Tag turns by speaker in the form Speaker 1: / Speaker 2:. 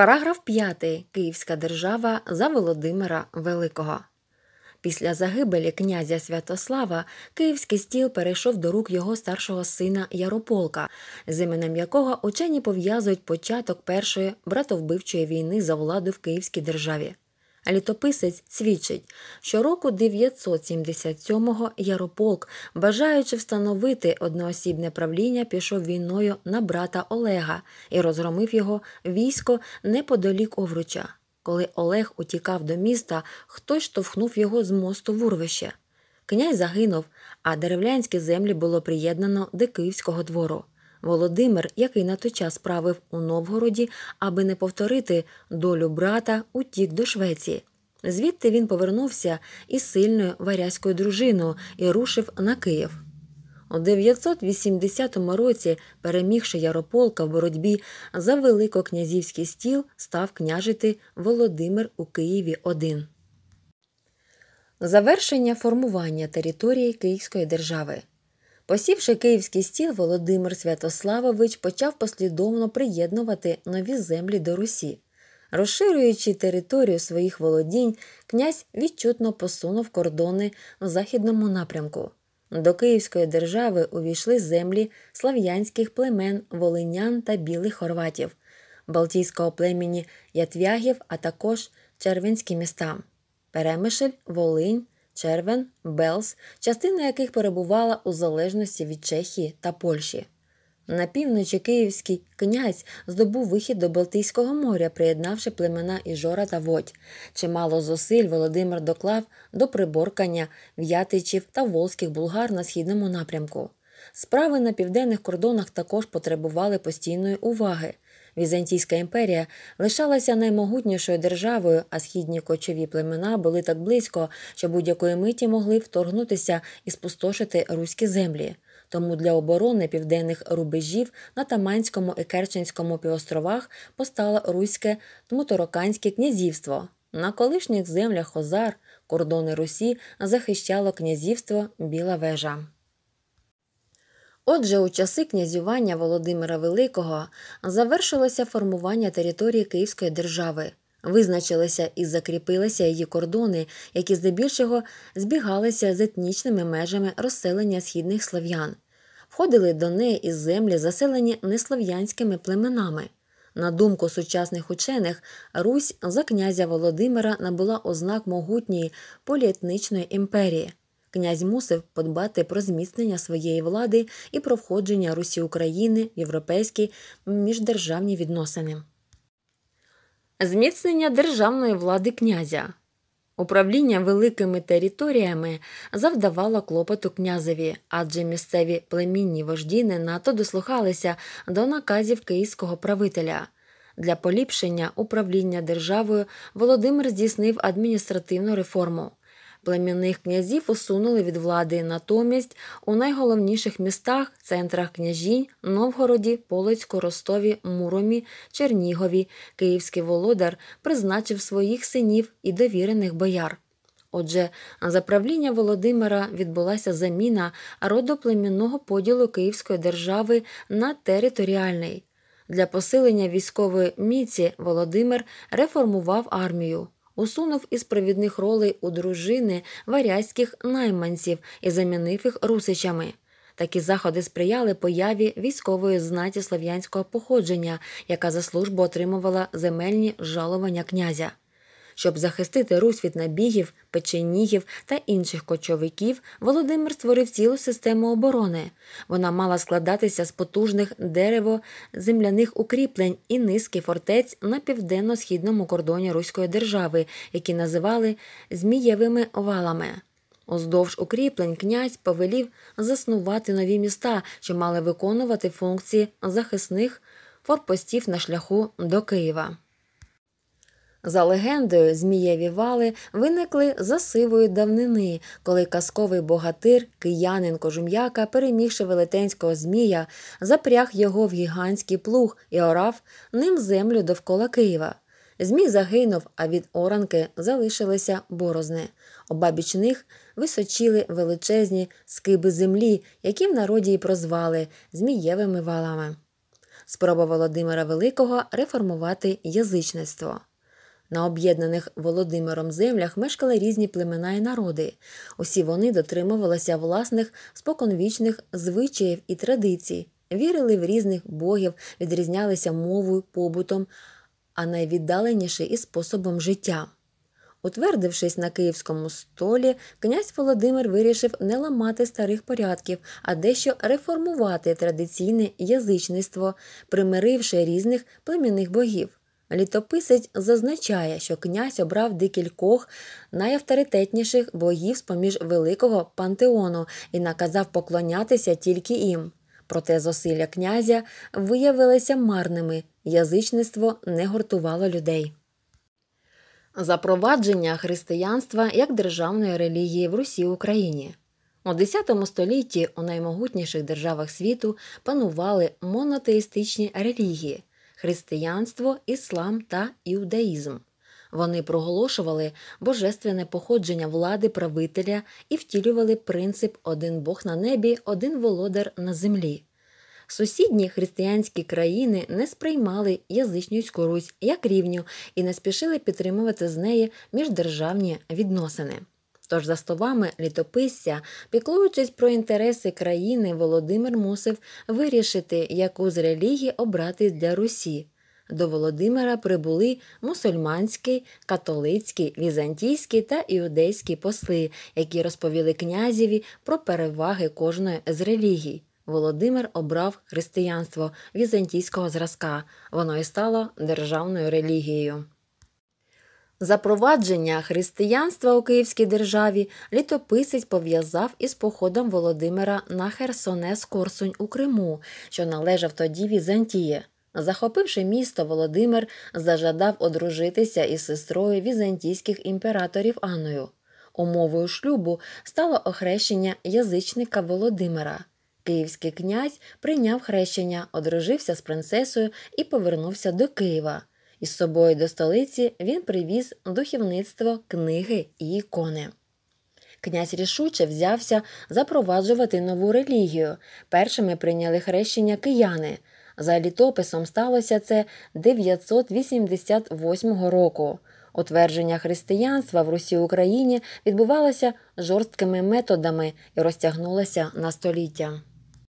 Speaker 1: Параграф 5. Київська держава за Володимира Великого. Після загибелі князя Святослава київський стіл перейшов до рук його старшого сина Ярополка, з іменем якого учені пов'язують початок першої братовбивчої війни за владу в Київській державі літописець свідчить, що року 977-го Ярополк, бажаючи встановити одноосібне правління, пішов війною на брата Олега і розгромив його військо неподалік Овруча. Коли Олег утікав до міста, хтось штовхнув його з мосту в урвище. Князь загинув, а деревлянські землі було приєднано до Київського двору. Володимир, який на той час правив у Новгороді, аби не повторити долю брата, утік до Швеції. Звідти він повернувся із сильною варязькою дружиною і рушив на Київ. У 980 році, перемігши Ярополка в боротьбі за великокнязівський стіл, став княжити Володимир у Києві один. Завершення формування території Київської держави. Посівши київський стіл, Володимир Святославович почав послідовно приєднувати нові землі до Русі. Розширюючи територію своїх володінь, князь відчутно посунув кордони в західному напрямку. До Київської держави увійшли землі слав'янських племен волинян та білих хорватів, Балтійського племені Ятвягів, а також червенські міста Перемишель, Волинь, Червен, Белс, частина яких перебувала у залежності від Чехії та Польщі. На півночі київський князь здобув вихід до Балтійського моря, приєднавши племена Іжора та Водь. Чимало зусиль Володимир доклав до приборкання в'ятичів та волзьких булгар на східному напрямку. Справи на південних кордонах також потребували постійної уваги. Візантійська імперія лишалася наймогутнішою державою, а східні кочові племена були так близько, що будь-якої миті могли вторгнутися і спустошити руські землі тому для оборони південних рубежів на Таманському і Керченському півостровах постало Руське Тмутороканське князівство. На колишніх землях Озар кордони Русі захищало князівство Біла вежа. Отже, у часи князювання Володимира Великого завершилося формування території Київської держави. Визначилися і закріпилися її кордони, які здебільшого збігалися з етнічними межами розселення східних слов'ян, входили до неї із землі, заселені неслов'янськими племенами. На думку сучасних учених, Русь за князя Володимира набула ознак могутньої поліетнічної імперії. Князь мусив подбати про зміцнення своєї влади і про входження Русі України в європейські міждержавні відносини зміцнення державної влади князя. Управління великими територіями завдавало клопоту князеві, адже місцеві племінні вожді не надто дослухалися до наказів київського правителя. Для поліпшення управління державою Володимир здійснив адміністративну реформу племінних князів усунули від влади натомість у найголовніших містах, центрах княжінь, Новгороді, Полицьку, Ростові, Муромі, Чернігові, Київський володар призначив своїх синів і довірених бояр. Отже, за правління Володимира відбулася заміна родоплемінного поділу Київської держави на територіальний. Для посилення військової міці Володимир реформував армію усунув із провідних ролей у дружини варязьких найманців і замінив їх русичами. Такі заходи сприяли появі військової знаті слов'янського походження, яка за службу отримувала земельні жалування князя. Щоб захистити Русь від набігів, печенігів та інших кочовиків, Володимир створив цілу систему оборони. Вона мала складатися з потужних дерево земляних укріплень і низки фортець на південно-східному кордоні Руської держави, які називали змієвими валами. Уздовж укріплень князь повелів заснувати нові міста, що мали виконувати функції захисних форпостів на шляху до Києва. За легендою, Змієві вали виникли за сивої давнини, коли казковий богатир, киянин кожум'яка, перемігши велетенського Змія, запряг його в гігантський плуг і орав ним землю довкола Києва. Змій загинув, а від оранки залишилися борозни. Обабіч них височили величезні скиби землі, які в народі й прозвали змієвими валами. Спроба Володимира Великого реформувати язичництво. На об'єднаних Володимиром землях мешкали різні племена і народи. Усі вони дотримувалися власних споконвічних звичаїв і традицій, вірили в різних богів, відрізнялися мовою, побутом, а найвіддаленіше і способом життя. Утвердившись на київському столі, князь Володимир вирішив не ламати старих порядків, а дещо реформувати традиційне язичництво, примиривши різних племінних богів. Літописець зазначає, що князь обрав декількох найавторитетніших богів з поміж великого пантеону і наказав поклонятися тільки їм. Проте зусилля князя виявилися марними, язичництво не гуртувало людей. Запровадження християнства як державної релігії в Русі Україні. У X столітті у наймогутніших державах світу панували монотеїстичні релігії, християнство, іслам та іудаїзм. Вони проголошували божественне походження влади правителя і втілювали принцип один Бог на небі, один володар на землі. Сусідні християнські країни не сприймали язичнюську Русь як рівню і не спішили підтримувати з неї міждержавні відносини. Тож, за словами літописця, піклуючись про інтереси країни, Володимир мусив вирішити, яку з релігій обрати для Русі. До Володимира прибули мусульманські, католицькі, візантійські та іудейські посли, які розповіли князеві про переваги кожної з релігій. Володимир обрав християнство візантійського зразка. Воно і стало державною релігією. Запровадження християнства у Київській державі літописець пов'язав із походом Володимира на Херсонес Корсунь у Криму, що належав тоді Візантії. Захопивши місто, Володимир зажадав одружитися із сестрою візантійських імператорів Анною. Умовою шлюбу стало охрещення язичника Володимира. Київський князь прийняв хрещення, одружився з принцесою і повернувся до Києва. Із собою до столиці він привіз духівництво книги і ікони. Князь рішуче взявся запроваджувати нову релігію. Першими прийняли хрещення кияни. За літописом сталося це 988 року. Утвердження християнства в Русі Україні відбувалося жорсткими методами і розтягнулося на століття.